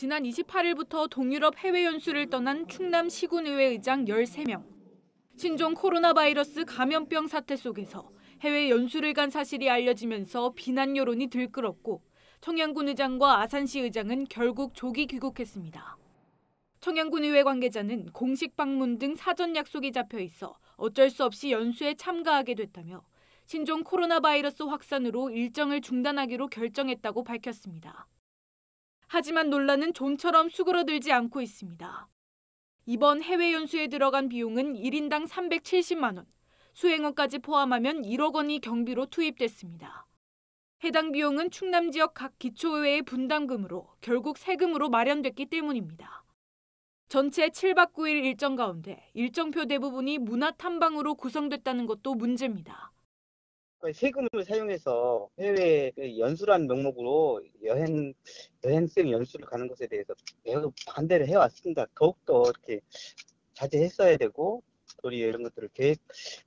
지난 28일부터 동유럽 해외 연수를 떠난 충남 시군의회 의장 13명. 신종 코로나 바이러스 감염병 사태 속에서 해외 연수를 간 사실이 알려지면서 비난 여론이 들끓었고 청양군 의장과 아산시 의장은 결국 조기 귀국했습니다. 청양군 의회 관계자는 공식 방문 등 사전 약속이 잡혀 있어 어쩔 수 없이 연수에 참가하게 됐다며 신종 코로나 바이러스 확산으로 일정을 중단하기로 결정했다고 밝혔습니다. 하지만 논란은 좀처럼 수그러들지 않고 있습니다. 이번 해외 연수에 들어간 비용은 1인당 370만 원, 수행원까지 포함하면 1억 원이 경비로 투입됐습니다. 해당 비용은 충남 지역 각 기초의회의 분담금으로 결국 세금으로 마련됐기 때문입니다. 전체 7박 9일 일정 가운데 일정표 대부분이 문화 탐방으로 구성됐다는 것도 문제입니다. 그 세금을 사용해서 해외 그 연수란는 명목으로 여행 여행생 연수를 가는 것에 대해서 매우 반대를 해왔습니다. 더욱더 이렇게 자제했어야 되고 우리 이런 것들을 계획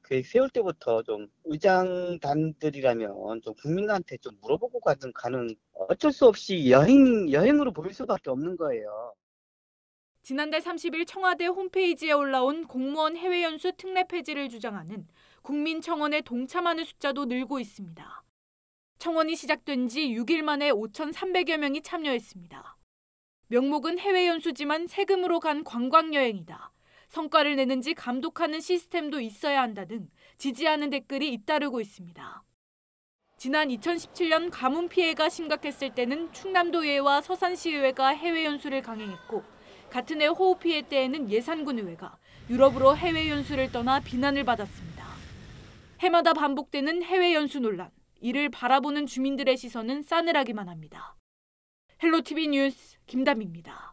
계획 세울 때부터 좀 의장단들이라면 좀 국민한테 좀 물어보고 가는 가는 어쩔 수 없이 여행 여행으로 보일 수밖에 없는 거예요. 지난달 30일 청와대 홈페이지에 올라온 공무원 해외 연수 특례 폐지를 주장하는 국민청원에 동참하는 숫자도 늘고 있습니다. 청원이 시작된 지 6일 만에 5,300여 명이 참여했습니다. 명목은 해외 연수지만 세금으로 간 관광 여행이다. 성과를 내는지 감독하는 시스템도 있어야 한다 등 지지하는 댓글이 잇따르고 있습니다. 지난 2017년 가뭄 피해가 심각했을 때는 충남도의회와 서산시의회가 해외 연수를 강행했고 같은 해 호우 피해 때에는 예산군 의회가 유럽으로 해외 연수를 떠나 비난을 받았습니다. 해마다 반복되는 해외 연수 논란, 이를 바라보는 주민들의 시선은 싸늘하기만 합니다. 헬로티비 뉴스 김담입니다.